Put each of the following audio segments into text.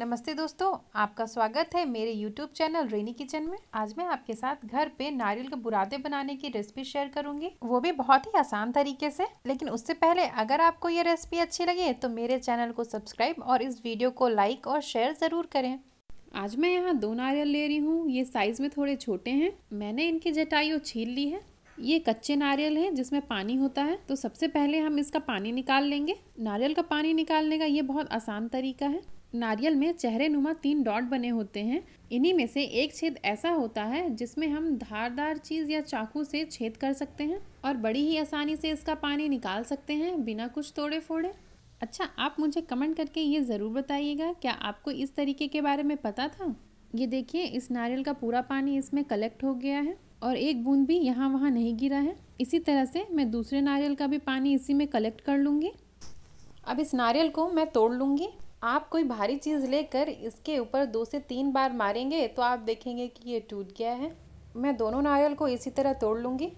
नमस्ते दोस्तों आपका स्वागत है मेरे YouTube चैनल रेनी किचन में आज मैं आपके साथ घर पे नारियल के बुरादे बनाने की रेसिपी शेयर करूंगी वो भी बहुत ही आसान तरीके से लेकिन उससे पहले अगर आपको ये रेसिपी अच्छी लगे तो मेरे चैनल को सब्सक्राइब और इस वीडियो को लाइक और शेयर ज़रूर करें आज मैं यहाँ दो नारियल ले रही हूँ ये साइज़ में थोड़े छोटे हैं मैंने इनकी जटाई छील ली है ये कच्चे नारियल हैं जिसमें पानी होता है तो सबसे पहले हम इसका पानी निकाल लेंगे नारियल का पानी निकालने का ये बहुत आसान तरीका है नारियल में चेहरे नुमा तीन डॉट बने होते हैं इन्हीं में से एक छेद ऐसा होता है जिसमें हम धारदार चीज़ या चाकू से छेद कर सकते हैं और बड़ी ही आसानी से इसका पानी निकाल सकते हैं बिना कुछ तोड़े फोड़े अच्छा आप मुझे कमेंट करके ये ज़रूर बताइएगा क्या आपको इस तरीके के बारे में पता था ये देखिए इस नारियल का पूरा पानी इसमें कलेक्ट हो गया है और एक बूंद भी यहाँ वहाँ नहीं गिरा है इसी तरह से मैं दूसरे नारियल का भी पानी इसी में कलेक्ट कर लूँगी अब इस नारियल को मैं तोड़ लूँगी आप कोई भारी चीज़ लेकर इसके ऊपर दो से तीन बार मारेंगे तो आप देखेंगे कि ये टूट गया है मैं दोनों नारियल को इसी तरह तोड़ लूँगी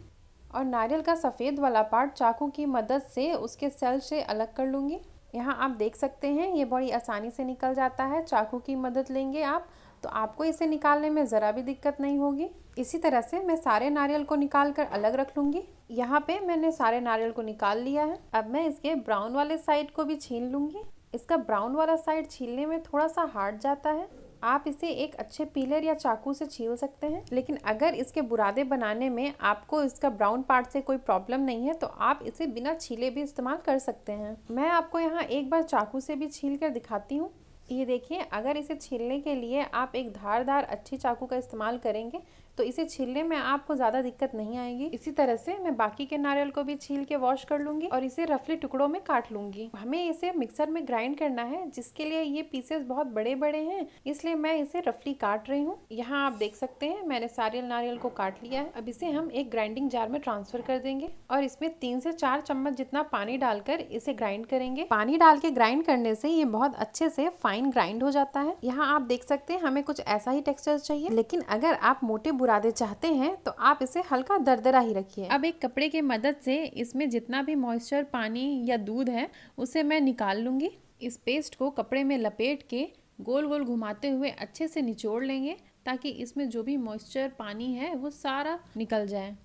और नारियल का सफ़ेद वाला पार्ट चाकू की मदद से उसके सेल से अलग कर लूँगी यहाँ आप देख सकते हैं ये बड़ी आसानी से निकल जाता है चाकू की मदद लेंगे आप तो आपको इसे निकालने में ज़रा भी दिक्कत नहीं होगी इसी तरह से मैं सारे नारियल को निकाल कर अलग रख लूँगी यहाँ पे मैंने सारे नारियल को निकाल लिया है अब मैं इसके ब्राउन वाले साइड को भी छीन लूँगी इसका ब्राउन वाला साइड छीलने में थोड़ा सा हार्ड जाता है आप इसे एक अच्छे पीलर या चाकू से छील सकते हैं लेकिन अगर इसके बुरादे बनाने में आपको इसका ब्राउन पार्ट से कोई प्रॉब्लम नहीं है तो आप इसे बिना छीले भी इस्तेमाल कर सकते हैं मैं आपको यहाँ एक बार चाकू से भी छील कर दिखाती हूँ ये देखिए अगर इसे छीलने के लिए आप एक धारदार अच्छी चाकू का इस्तेमाल करेंगे तो इसे छीलने में आपको ज़्यादा दिक्कत नहीं आएगी इसी तरह से मैं बाकी के नारियल को भी छील के वॉश कर लूंगी और इसे रफली टुकड़ों में काट लूंगी हमें इसे मिक्सर में ग्राइंड करना है जिसके लिए ये पीसेस बहुत बड़े बड़े हैं इसलिए मैं इसे रफली काट रही हूँ यहाँ आप देख सकते हैं मैंने सारे नारियल को काट लिया है अब इसे हम एक ग्राइंडिंग जार में ट्रांसफर कर देंगे और इसमें तीन से चार चम्मच जितना पानी डालकर इसे ग्राइंड करेंगे पानी डाल के ग्राइंड करने से ये बहुत अच्छे से फाइन ग्राइंड हो जाता है यहाँ आप देख सकते हैं हमें कुछ ऐसा ही टेक्सचर चाहिए लेकिन अगर आप मोटे बुरादे चाहते हैं तो आप इसे हल्का दरदरा ही रखिए अब एक कपड़े के मदद से इसमें जितना भी मॉइस्चर पानी या दूध है उसे मैं निकाल लूँगी इस पेस्ट को कपड़े में लपेट के गोल गोल घुमाते हुए अच्छे से निचोड़ लेंगे ताकि इसमें जो भी मॉइस्चर पानी है वो सारा निकल जाए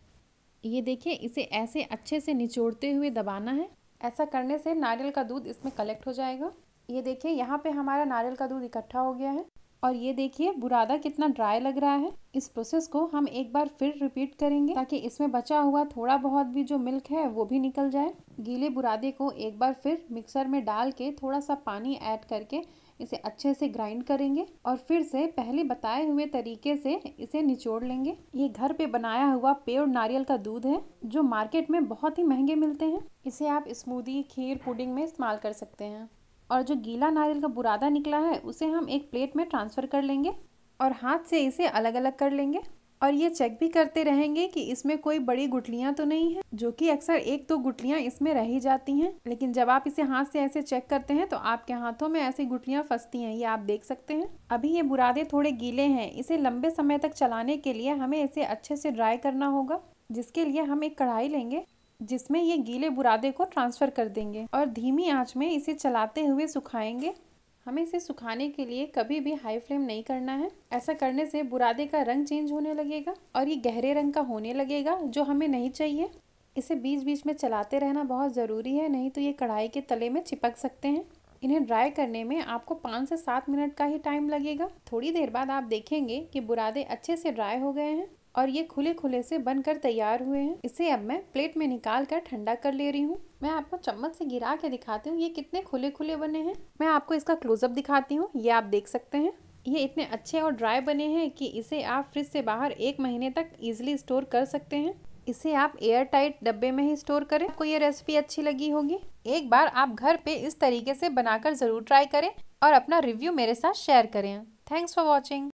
ये देखिए इसे ऐसे अच्छे से निचोड़ते हुए दबाना है ऐसा करने से नारियल का दूध इसमें कलेक्ट हो जाएगा ये देखिए यहाँ पे हमारा नारियल का दूध इकट्ठा हो गया है और ये देखिए बुरादा कितना ड्राई लग रहा है इस प्रोसेस को हम एक बार फिर रिपीट करेंगे ताकि इसमें बचा हुआ थोड़ा बहुत भी जो मिल्क है वो भी निकल जाए गीले बुरादे को एक बार फिर मिक्सर में डाल के थोड़ा सा पानी ऐड करके इसे अच्छे से ग्राइंड करेंगे और फिर से पहले बताए हुए तरीके से इसे निचोड़ लेंगे ये घर पे बनाया हुआ पेड़ नारियल का दूध है जो मार्केट में बहुत ही महंगे मिलते हैं इसे आप स्मूदी खीर पुडिंग में इस्तेमाल कर सकते हैं और जो गीला नारियल का बुरादा निकला है उसे हम एक प्लेट में ट्रांसफ़र कर लेंगे और हाथ से इसे अलग अलग कर लेंगे और ये चेक भी करते रहेंगे कि इसमें कोई बड़ी गुटलियाँ तो नहीं है जो कि अक्सर एक दो गुटलियाँ इसमें रह ही जाती हैं लेकिन जब आप इसे हाथ से ऐसे चेक करते हैं तो आपके हाथों में ऐसी गुटलियाँ फंसती हैं ये आप देख सकते हैं अभी ये बुरादे थोड़े गीले हैं इसे लंबे समय तक चलाने के लिए हमें इसे अच्छे से ड्राई करना होगा जिसके लिए हम एक कढ़ाई लेंगे जिसमें ये गीले बुरादे को ट्रांसफ़र कर देंगे और धीमी आंच में इसे चलाते हुए सुखाएंगे हमें इसे सुखाने के लिए कभी भी हाई फ्लेम नहीं करना है ऐसा करने से बुरादे का रंग चेंज होने लगेगा और ये गहरे रंग का होने लगेगा जो हमें नहीं चाहिए इसे बीच बीच में चलाते रहना बहुत ज़रूरी है नहीं तो ये कढ़ाई के तले में चिपक सकते हैं इन्हें ड्राई करने में आपको पाँच से सात मिनट का ही टाइम लगेगा थोड़ी देर बाद आप देखेंगे कि बुरादे अच्छे से ड्राई हो गए हैं और ये खुले खुले से बनकर तैयार हुए हैं इसे अब मैं प्लेट में निकाल कर ठंडा कर ले रही हूँ मैं आपको चम्मच से गिरा के दिखाती हूँ ये कितने खुले खुले बने हैं मैं आपको इसका क्लोजअप दिखाती हूँ ये आप देख सकते हैं ये इतने अच्छे और ड्राई बने हैं कि इसे आप फ्रिज से बाहर एक महीने तक इजिली स्टोर कर सकते हैं इसे आप एयर टाइट डब्बे में ही स्टोर करें आपको ये रेसिपी अच्छी लगी होगी एक बार आप घर पे इस तरीके से बनाकर ज़रूर ट्राई करें और अपना रिव्यू मेरे साथ शेयर करें थैंक्स फॉर वॉचिंग